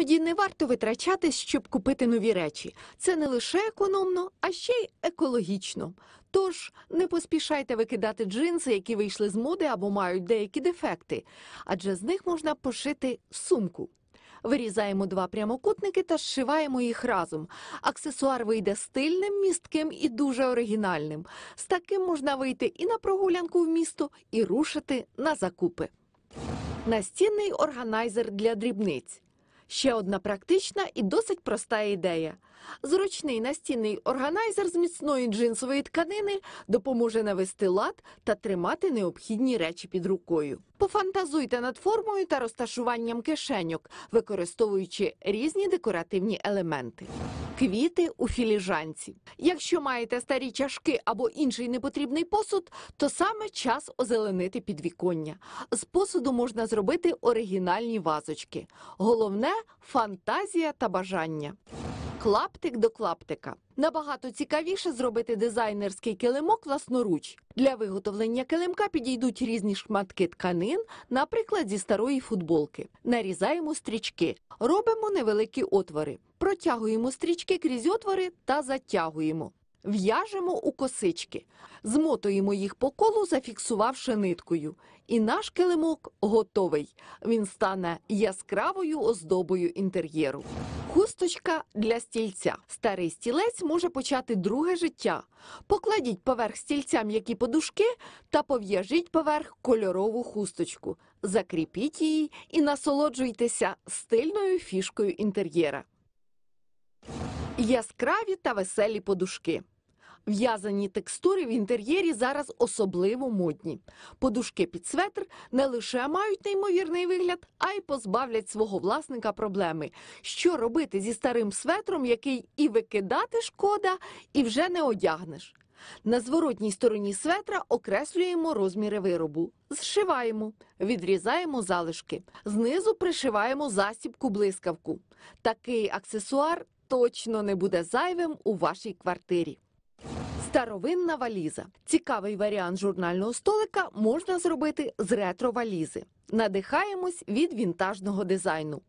Іноді не варто витрачатись, щоб купити нові речі. Це не лише економно, а ще й екологічно. Тож не поспішайте викидати джинси, які вийшли з моди або мають деякі дефекти, адже з них можна пошити сумку. Вирізаємо два прямокутники та зшиваємо їх разом. Аксесуар вийде стильним, містким і дуже оригінальним. З таким можна вийти і на прогулянку в місто, і рушити на закупи. Настінний органайзер для дрібниць. Ще одна практична і досить проста ідея. Зручний настінний органайзер з міцної джинсової тканини допоможе навести лад та тримати необхідні речі під рукою. Пофантазуйте над формою та розташуванням кишеньок, використовуючи різні декоративні елементи. Квіти у філіжанці. Якщо маєте старі чашки або інший непотрібний посуд, то саме час озеленити підвіконня. З посуду можна зробити оригінальні вазочки. Головне фантазія та бажання. Клаптик до клаптика набагато цікавіше зробити дизайнерський килимок власноруч. Для виготовлення килимка підійдуть різні шматки тканин, наприклад, зі старої футболки. Нарізаємо стрічки, робимо невеликі отвори, протягуємо стрічки крізь отвори та затягуємо. В'яжемо у косички, змотуємо їх по колу, зафіксувавши ниткою. І наш килимок готовий. Він стане яскравою оздобою інтер'єру. Хусточка для стільця. Старий стілець може почати друге життя. Покладіть поверх стільця м'які подушки та пов'яжіть поверх кольорову хусточку. Закріпіть її і насолоджуйтеся стильною фішкою інтер'єра. Яскраві та веселі подушки. В'язані текстури в інтер'єрі зараз особливо модні. Подушки під светр не лише мають неймовірний вигляд, а й позбавлять свого власника проблеми. Що робити зі старим светром, який і викидати шкода, і вже не одягнеш. На зворотній стороні светра окреслюємо розміри виробу, зшиваємо, відрізаємо залишки, знизу пришиваємо засібку блискавку. Такий аксесуар точно не буде зайвим у вашій квартирі. Старовинна валіза. Цікавий варіант журнального столика можна зробити з ретро-валізи. Надихаємось від вінтажного дизайну.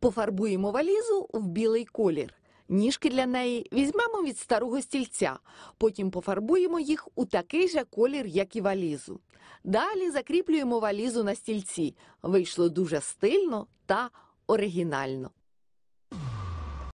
Пофарбуємо валізу в білий колір. Ніжки для неї візьмемо від старого стільця, потім пофарбуємо їх у такий же колір, як і валізу. Далі закріплюємо валізу на стільці. Вийшло дуже стильно та оригінально.